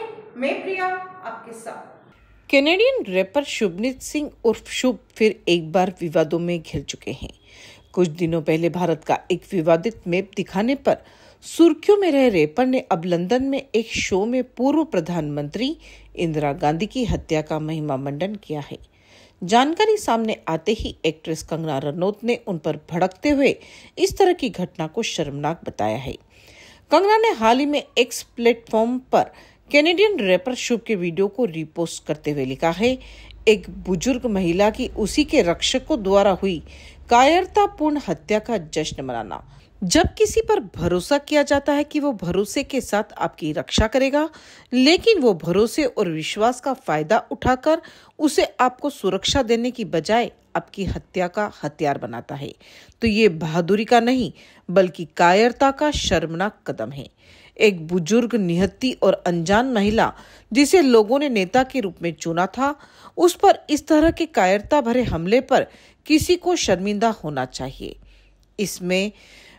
में मैं प्रिया आपके साथ कैनेडियन रैपर शुभनीत सिंह उर्फ शुभ फिर एक बार विवादों में घिर चुके हैं कुछ दिनों पहले भारत का एक विवादित मैप दिखाने पर सुर्खियों में रहे रेपर ने अब लंदन में एक शो में पूर्व प्रधानमंत्री इंदिरा गांधी की हत्या का महिमा मंडन किया है जानकारी सामने आते ही एक्ट्रेस कंगना रनौत ने उन पर भड़कते हुए इस तरह की घटना को शर्मनाक बताया है कंगना ने हाल ही में एक्स प्लेटफॉर्म पर कैनेडियन रैपर शुभ के वीडियो को रिपोस्ट करते हुए लिखा है एक बुजुर्ग महिला की उसी के रक्षकों द्वारा हुई कायरतापूर्ण हत्या का जश्न मनाना जब किसी पर भरोसा किया जाता है कि वो भरोसे के साथ आपकी रक्षा करेगा लेकिन वो भरोसे और विश्वास का फायदा उठाकर उसे आपको सुरक्षा देने की बजाय आपकी हत्या का हथियार बनाता है तो ये बहादुरी का नहीं बल्कि कायरता का शर्मनाक कदम है एक बुजुर्ग निहत्ती और अनजान महिला जिसे लोगों ने नेता के रूप में चुना था उस पर इस तरह के कायरता भरे हमले पर किसी को शर्मिंदा होना चाहिए इसमें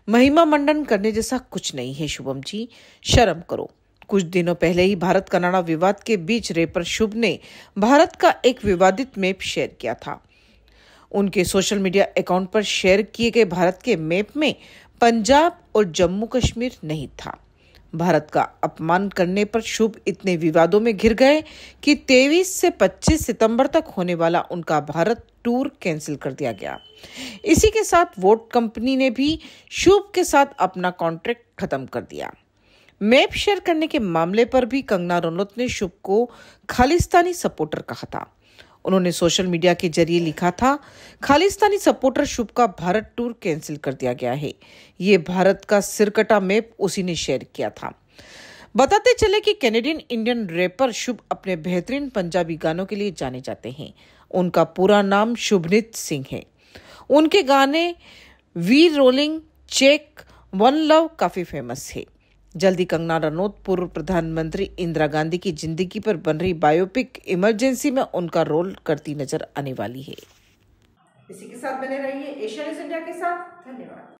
महिमा मंडन करने जैसा कुछ नहीं है शुभम जी शर्म करो कुछ दिनों पहले ही भारत कनाडा विवाद के बीच रेपर शुभ ने भारत का एक विवादित मैप शेयर किया था उनके सोशल मीडिया अकाउंट पर शेयर किए गए भारत के मैप में पंजाब और जम्मू कश्मीर नहीं था भारत का अपमान करने पर शुभ इतने विवादों में घिर गए कि 23 से 25 सितंबर तक होने वाला उनका भारत टूर कैंसिल कर दिया गया इसी के साथ वोट कंपनी ने भी शुभ के साथ अपना कॉन्ट्रैक्ट खत्म कर दिया मैप शेयर करने के मामले पर भी कंगना रनौत ने शुभ को खालिस्तानी सपोर्टर कहा था उन्होंने सोशल मीडिया के जरिए लिखा था खालिस्तानी सपोर्टर शुभ का भारत टूर कैंसिल कर दिया गया है ये भारत का सिरकटा मैप उसी ने शेयर किया था बताते चले कि कैनेडियन इंडियन रैपर शुभ अपने बेहतरीन पंजाबी गानों के लिए जाने जाते हैं उनका पूरा नाम शुभनीत सिंह है उनके गाने we rolling cheque one love काफी फेमस है जल्दी कंगना रनौत पूर्व प्रधानमंत्री इंदिरा गांधी की जिंदगी पर बन रही बायोपिक इमरजेंसी में उनका रोल करती नजर आने वाली है इसी के साथ बने रहिए न्यूज इंडिया के साथ धन्यवाद